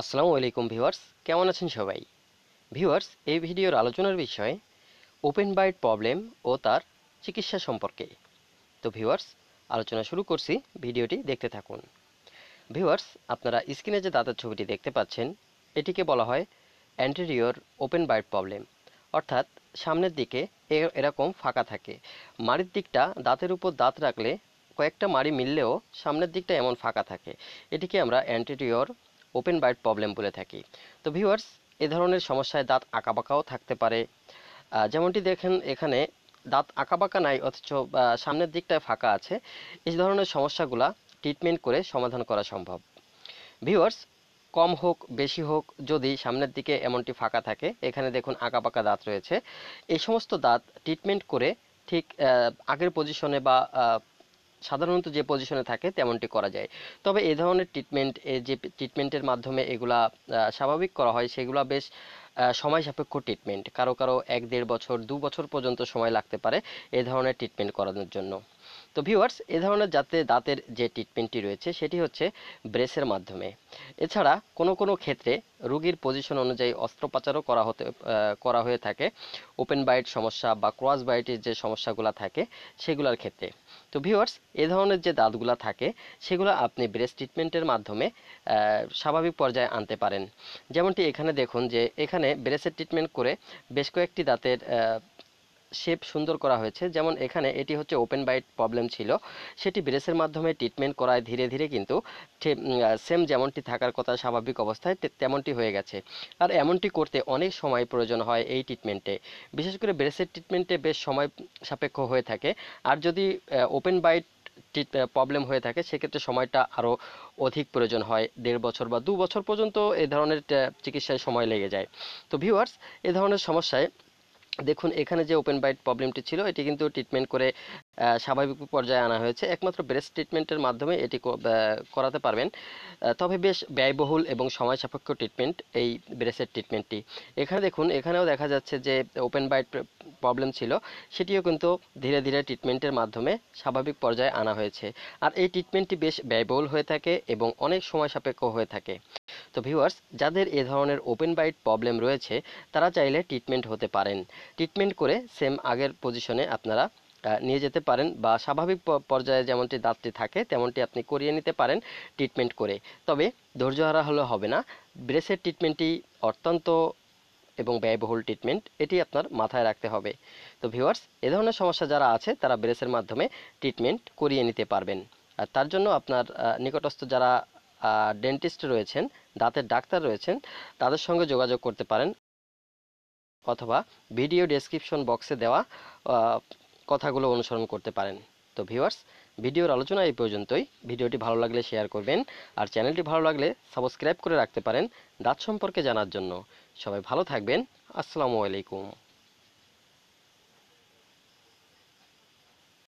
আসসালামু আলাইকুম ভিউয়ার্স কেমন আছেন সবাই ভিউয়ার্স এই ভিডিওর আলোচনার বিষয় ওপেন বাইট প্রবলেম ও তার চিকিৎসা সম্পর্কে তো ভিউয়ার্স আলোচনা শুরু করছি ভিডিওটি দেখতে থাকুন ভিউয়ার্স আপনারা স্ক্রিনে যে দাঁতের ছবিটি দেখতে পাচ্ছেন এটিকে বলা হয় অ্যান্টেরিয়র ওপেন বাইট প্রবলেম অর্থাৎ সামনের দিকে এরকম ফাঁকা থাকে মাড়ির দিকটা দাঁতের উপর দাঁত রাখলে কয়েকটা মাড়ি মিললেও সামনের দিকটা এমন ফাঁকা থাকে এটিকে আমরা অ্যান্টেরিয়র ওপেন বাইট প্রবলেম বলে থাকি তো ভিউয়ার্স এ ধরনের সমস্যায় দাঁত আঁকাবাঁকাও থাকতে পারে যেমনটি দেখেন এখানে দাঁত আঁকাবাঁকা নাই অথচ সামনের দিকটায় ফাঁকা আছে এই ধরনের সমস্যাগুলা ট্রিটমেন্ট করে সমাধান করা সম্ভব ভিউয়ার্স কম হোক বেশি হোক যদি সামনের দিকে এমনটি ফাঁকা থাকে এখানে দেখুন আঁকাবাঁকা দাঁত রয়েছে এই সমস্ত দাঁত ট্রিটমেন্ট করে ঠিক আগের পজিশনে বা সাধারণত যে পজিশনে থাকে তেমনটি করা যায় তবে এ ধরনের ট্রিটমেন্ট যে ট্রিটমেন্টের মাধ্যমে এগুলা স্বাভাবিক করা হয় সেগুলা বেশ সময় সাপেক্ষ ট্রিটমেন্ট কারো কারো এক দেড় বছর দু বছর পর্যন্ত সময় লাগতে পারে এ ধরনের ট্রিটমেন্ট করানোর জন্য তো ভিউয়ার্স এ ধরনের যাতে দাঁতের যে ট্রিটমেন্টটি রয়েছে সেটি হচ্ছে ব্রেসের মাধ্যমে এছাড়া কোনো কোনো ক্ষেত্রে রোগীর পজিশন অনুযায়ী অস্ত্রোপচারও করা হতে করা হয়ে থাকে ওপেন বাইট সমস্যা বা ক্রস বাইটের যে সমস্যাগুলো থাকে সেগুলোর ক্ষেত্রে তো ভিউয়ার্স এ ধরনের যে দাঁতগুলো থাকে সেগুলো আপনি ব্রেস ট্রিটমেন্টের মাধ্যমে স্বাভাবিক পর্যায়ে আনতে পারেন যেমনটি এখানে দেখুন যে এখানে ব্রেসের ট্রিটমেন্ট করে বেশ কয়েকটি দাঁতের শেপ সুন্দর করা হয়েছে যেমন এখানে এটি হচ্ছে ওপেন বাইট প্রবলেম ছিল সেটি ব্রেসের মাধ্যমে ট্রিটমেন্ট করায় ধীরে ধীরে কিন্তু সেম যেমনটি থাকার কথা স্বাভাবিক অবস্থায় তেমনটি হয়ে গেছে আর এমনটি করতে অনেক সময় প্রয়োজন হয় এই ট্রিটমেন্টে বিশেষ করে ব্রেসের ট্রিটমেন্টে বেশ সময় সাপেক্ষ হয়ে থাকে আর যদি ওপেন বাইট প্রবলেম হয়ে থাকে সেক্ষেত্রে সময়টা আরও অধিক প্রয়োজন হয় দেড় বছর বা দু বছর পর্যন্ত এ ধরনের চিকিৎসায় সময় লেগে যায় তো ভিউয়ার্স এ ধরনের সমস্যায় দেখুন এখানে যে ওপেন বাইট প্রবলেমটি ছিল এটি কিন্তু ট্রিটমেন্ট করে স্বাভাবিক পর্যায়ে আনা হয়েছে একমাত্র ব্রেস্ট ট্রিটমেন্টের মাধ্যমে এটি করাতে পারবেন তবে বেশ ব্যয়বহুল এবং সময় সাপেক্ষ ট্রিটমেন্ট এই ব্রেসের ট্রিটমেন্টটি এখানে দেখুন এখানেও দেখা যাচ্ছে যে ওপেন বাইট প্রবলেম ছিল সেটিও কিন্তু ধীরে ধীরে ট্রিটমেন্টের মাধ্যমে স্বাভাবিক পর্যায়ে আনা হয়েছে আর এই ট্রিটমেন্টটি বেশ ব্যয়বহুল হয়ে থাকে এবং অনেক সময় সাপেক্ষ হয়ে থাকে তো ভিউয়ার্স যাদের এ ধরনের ওপেন বাইট প্রবলেম রয়েছে তারা চাইলে ট্রিটমেন্ট হতে পারেন ট্রিটমেন্ট করে সেম আগের পজিশনে আপনারা নিয়ে যেতে পারেন বা স্বাভাবিক পর্যায়ে যেমনটি দাঁতটি থাকে তেমনটি আপনি করিয়ে নিতে পারেন ট্রিটমেন্ট করে তবে ধৈর্যহারা হলে হবে না ব্রেসের ট্রিটমেন্টটি অত্যন্ত এবং ব্যয়বহুল ট্রিটমেন্ট এটি আপনার মাথায় রাখতে হবে তো ভিউয়ার্স এ ধরনের সমস্যা যারা আছে তারা ব্রেসের মাধ্যমে ট্রিটমেন্ট করিয়ে নিতে পারবেন আর তার জন্য আপনার নিকটস্থ যারা ডেন্টিস্ট রয়েছেন দাঁতের ডাক্তার রয়েছেন তাদের সঙ্গে যোগাযোগ করতে পারেন অথবা ভিডিও ডেসক্রিপশন বক্সে দেওয়া কথাগুলো অনুসরণ করতে পারেন তো ভিউয়ার্স ভিডিওর আলোচনা এই পর্যন্তই ভিডিওটি ভালো লাগলে শেয়ার করবেন আর চ্যানেলটি ভালো লাগলে সাবস্ক্রাইব করে রাখতে পারেন দাঁত সম্পর্কে জানার জন্য সবাই ভালো থাকবেন আসসালামু আলাইকুম